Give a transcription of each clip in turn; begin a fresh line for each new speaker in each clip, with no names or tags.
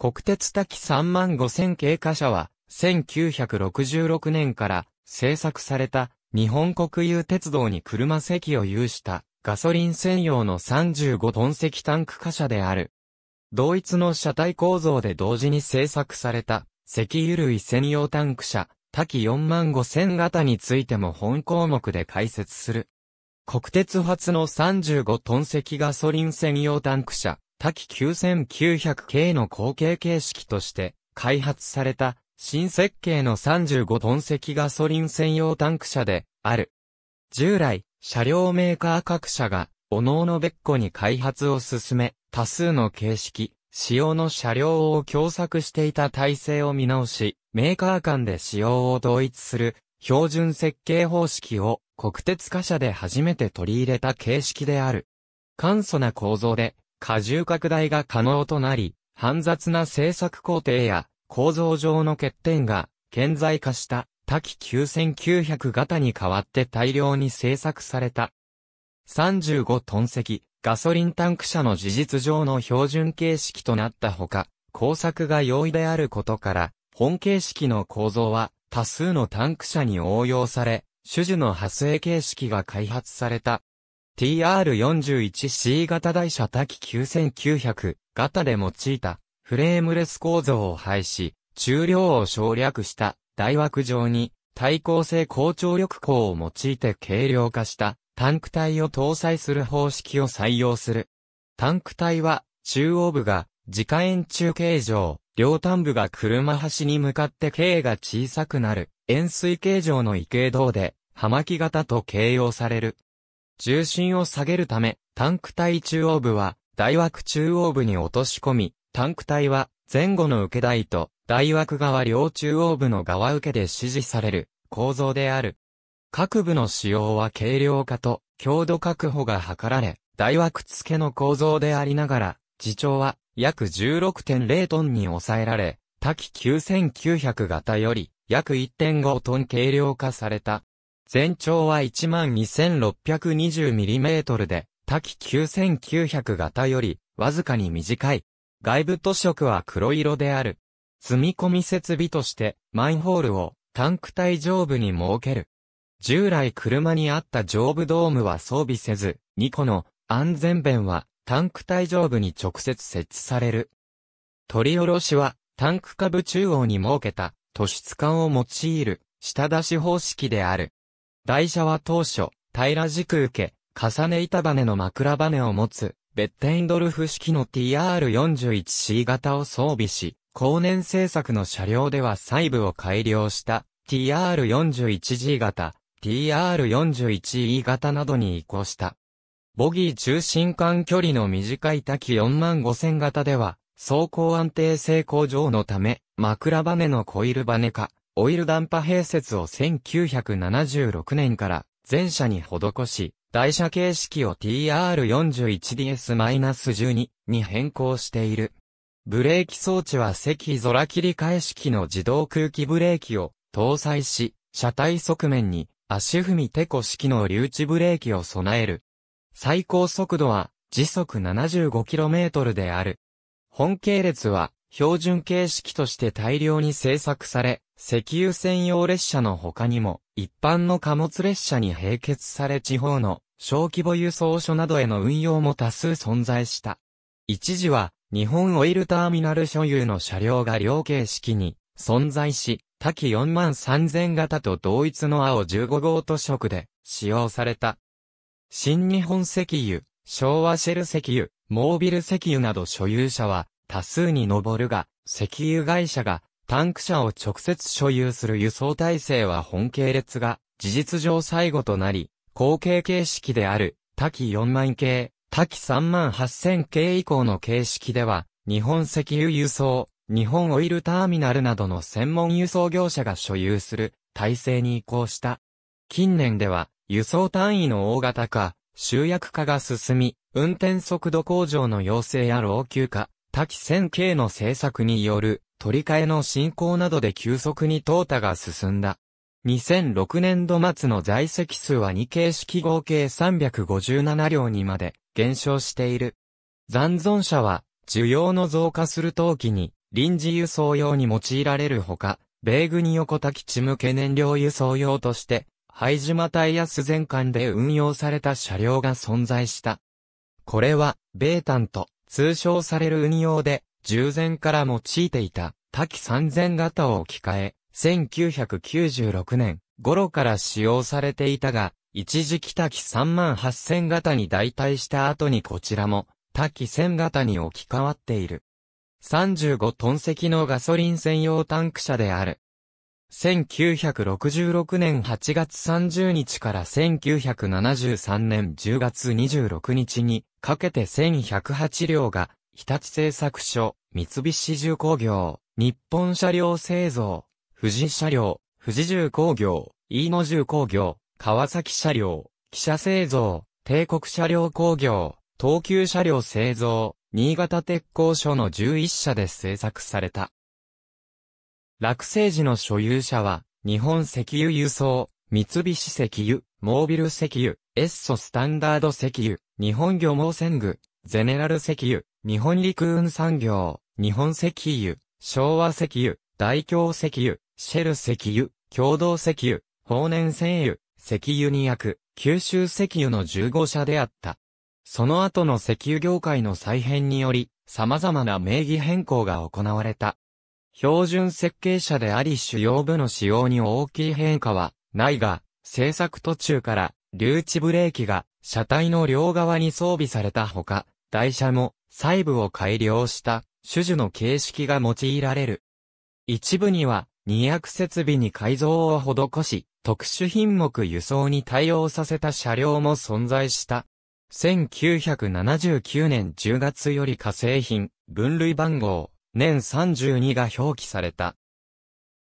国鉄滝3万5000経過車は、1966年から製作された日本国有鉄道に車席を有したガソリン専用の35トン石タンク貨車である。同一の車体構造で同時に製作された石油類専用タンク車、滝4万5000型についても本項目で解説する。国鉄発の35トン石ガソリン専用タンク車、多機 9900K の後継形式として開発された新設計の35トン積ガソリン専用タンク車である。従来、車両メーカー各社が、各々別個に開発を進め、多数の形式、仕様の車両を共作していた体制を見直し、メーカー間で仕様を統一する標準設計方式を国鉄貨車で初めて取り入れた形式である。簡素な構造で過重拡大が可能となり、煩雑な製作工程や構造上の欠点が顕在化した多機9900型に代わって大量に製作された。35トン積、ガソリンタンク車の事実上の標準形式となったほか、工作が容易であることから、本形式の構造は多数のタンク車に応用され、種々の派生形式が開発された。TR41C 型台車多機9900型で用いたフレームレス構造を廃止、重量を省略した大枠状に対抗性高張力鋼を用いて軽量化したタンク体を搭載する方式を採用する。タンク体は中央部が自家円柱形状、両端部が車端に向かって径が小さくなる円錐形状の異形道で、葉巻型と形容される。重心を下げるため、タンク体中央部は、台枠中央部に落とし込み、タンク体は、前後の受け台と、台枠側両中央部の側受けで支持される、構造である。各部の使用は軽量化と、強度確保が図られ、台枠付けの構造でありながら、自重は、約16.0トンに抑えられ、多機9900型より、約1.5トン軽量化された。全長は 12,620mm で、多機9900型より、わずかに短い。外部塗色は黒色である。積み込み設備として、マンホールをタンク体上部に設ける。従来車にあった上部ドームは装備せず、2個の安全弁はタンク体上部に直接設置される。取り下ろしはタンク下部中央に設けた突出管を用いる下出し方式である。台車は当初、平軸受け、重ね板バネの枕バネを持つ、ベッテンドルフ式の TR41C 型を装備し、後年製作の車両では細部を改良した TR41G 型、TR41E 型などに移行した。ボギー中心間距離の短い滝45000型では、走行安定性向上のため、枕バネのコイルバネ化、オイルダンパ併設を1976年から全車に施し、台車形式を TR41DS-12 に変更している。ブレーキ装置は赤空切り替え式の自動空気ブレーキを搭載し、車体側面に足踏みテコ式の留置ブレーキを備える。最高速度は時速 75km である。本系列は標準形式として大量に製作され、石油専用列車の他にも、一般の貨物列車に併結され地方の小規模輸送所などへの運用も多数存在した。一時は、日本オイルターミナル所有の車両が両形式に存在し、多機4万3000型と同一の青15号図色で使用された。新日本石油、昭和シェル石油、モービル石油など所有者は多数に上るが、石油会社がタンク車を直接所有する輸送体制は本系列が事実上最後となり、後継形式である、多機4万系、多機3万8000系以降の形式では、日本石油輸送、日本オイルターミナルなどの専門輸送業者が所有する体制に移行した。近年では、輸送単位の大型化、集約化が進み、運転速度向上の要請や老朽化、多機1000系の政策による取り替えの進行などで急速に淘汰が進んだ。2006年度末の在籍数は2形式合計357両にまで減少している。残存車は需要の増加する陶器に臨時輸送用に用いられるほか、米軍横田基地向け燃料輸送用として、灰島タイアス全館で運用された車両が存在した。これは、米炭と通称される運用で、従前から用いていた多機3000型を置き換え、1996年頃から使用されていたが、一時期多機38000型に代替した後にこちらも多機1000型に置き換わっている。35トン積のガソリン専用タンク車である。1966年8月30日から1973年10月26日にかけて1108両が日立製作所、三菱重工業、日本車両製造、富士車両、富士重工業、飯野重工業、川崎車両、汽車製造、帝国車両工業、東急車両製造、新潟鉄工所の11社で製作された。落成時の所有者は、日本石油輸送、三菱石油、モービル石油、エッソスタンダード石油、日本漁網船具、ゼネラル石油、日本陸運産業、日本石油、昭和石油、大京石油、シェル石油、共同石油、法年石油、石油に役、九州石油の15社であった。その後の石油業界の再編により、様々な名義変更が行われた。標準設計者であり主要部の仕様に大きい変化はないが、製作途中から留置ブレーキが車体の両側に装備されたほか、台車も細部を改良した種々の形式が用いられる。一部には、二役設備に改造を施し、特殊品目輸送に対応させた車両も存在した。1979年10月より化成品、分類番号、年32が表記された。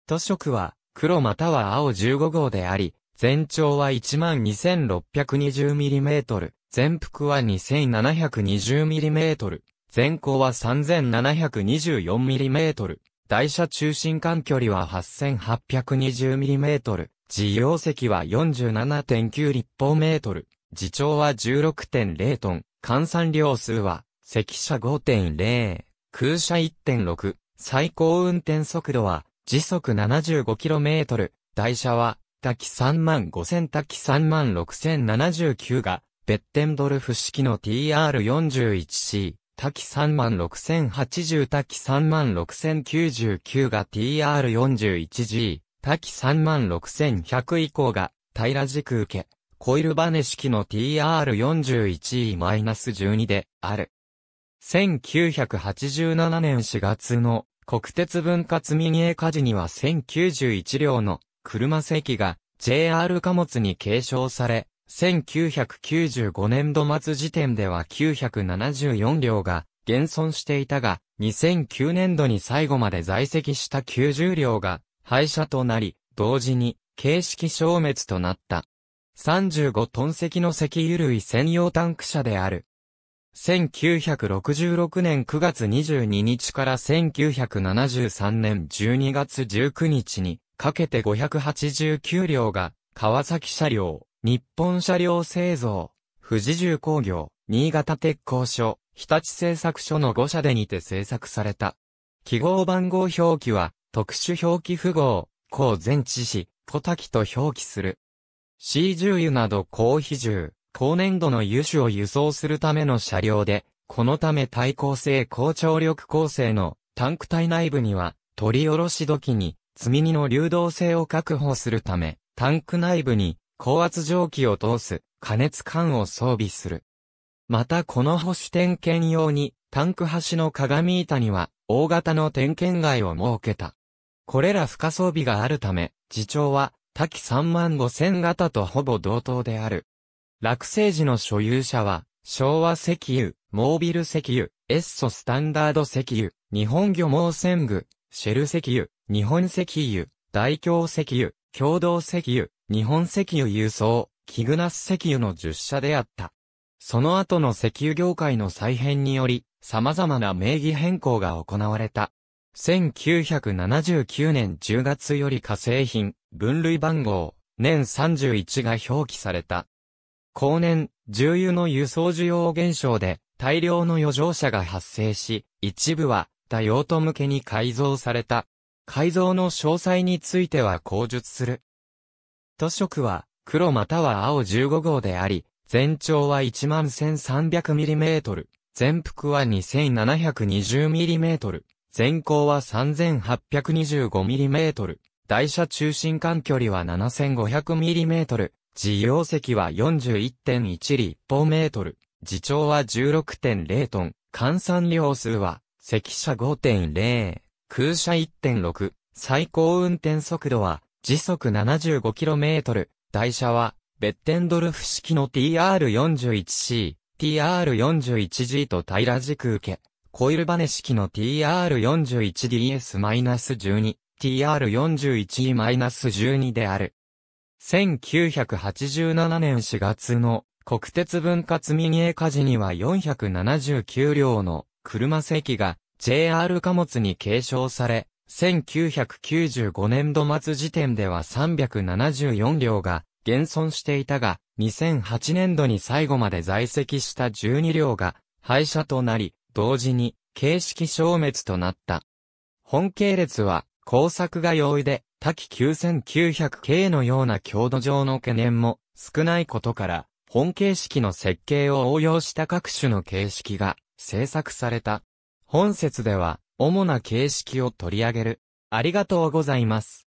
図色は、黒または青15号であり、全長は 12,620mm、全幅は 2720mm、全高は 3724mm、台車中心間距離は 8820mm、自容積は47.9立方メートル、自重は16.0トン、換算量数は、積車5.0、空車1.6、最高運転速度は、時速 75km、台車は、滝3万5000滝3万6079が、ベッテンドルフ式の TR41C、滝36080滝36099が TR41G、滝36100以降が平軸受け、コイルバネ式の TR41E-12 である。1987年4月の国鉄分割民営火事には1091両の車席が JR 貨物に継承され、1995年度末時点では974両が現存していたが、2009年度に最後まで在籍した90両が廃車となり、同時に形式消滅となった。35トン石の石油類専用タンク車である。1966年9月22日から1973年12月19日にかけて589両が川崎車両、日本車両製造、富士重工業、新潟鉄工所、日立製作所の5社でにて製作された。記号番号表記は、特殊表記符号、高前知士、小滝と表記する。C 重油など高比重、高粘度の油種を輸送するための車両で、このため耐抗性高張力構成のタンク体内部には、取り下ろし時に、積み荷の流動性を確保するため、タンク内部に高圧蒸気を通す加熱管を装備する。またこの保守点検用にタンク端の鏡板には大型の点検外を設けた。これら負荷装備があるため、自長は多機3万5千型とほぼ同等である。落成時の所有者は、昭和石油、モービル石油、エッソスタンダード石油、日本漁網船具、シェル石油、日本石油、大京石油、共同石油、日本石油郵送、キグナス石油の10社であった。その後の石油業界の再編により、様々な名義変更が行われた。1979年10月より化成品、分類番号、年31が表記された。後年、重油の輸送需要減少で、大量の余剰車が発生し、一部は、多用途向けに改造された。改造の詳細については口述する。塗色は黒または青15号であり、全長は 11,300mm、全幅は 2,720mm、全高は 3,825mm、台車中心間距離は 7,500mm、自容積は41.1立方メートル、自長は16.0トン、換算量数は、積車5.0、空車1.6、最高運転速度は時速 75km、台車は、ベッテンドルフ式の TR41C、TR41G と平ら軸受け、コイルバネ式の TR41DS-12、TR41E-12 である。1987年4月の国鉄分割民営火事には479両の車席が JR 貨物に継承され、1995年度末時点では374両が現存していたが、2008年度に最後まで在籍した12両が廃車となり、同時に形式消滅となった。本系列は工作が容易で、多機9900系のような強度上の懸念も少ないことから、本形式の設計を応用した各種の形式が制作された。本説では、主な形式を取り上げる。ありがとうございます。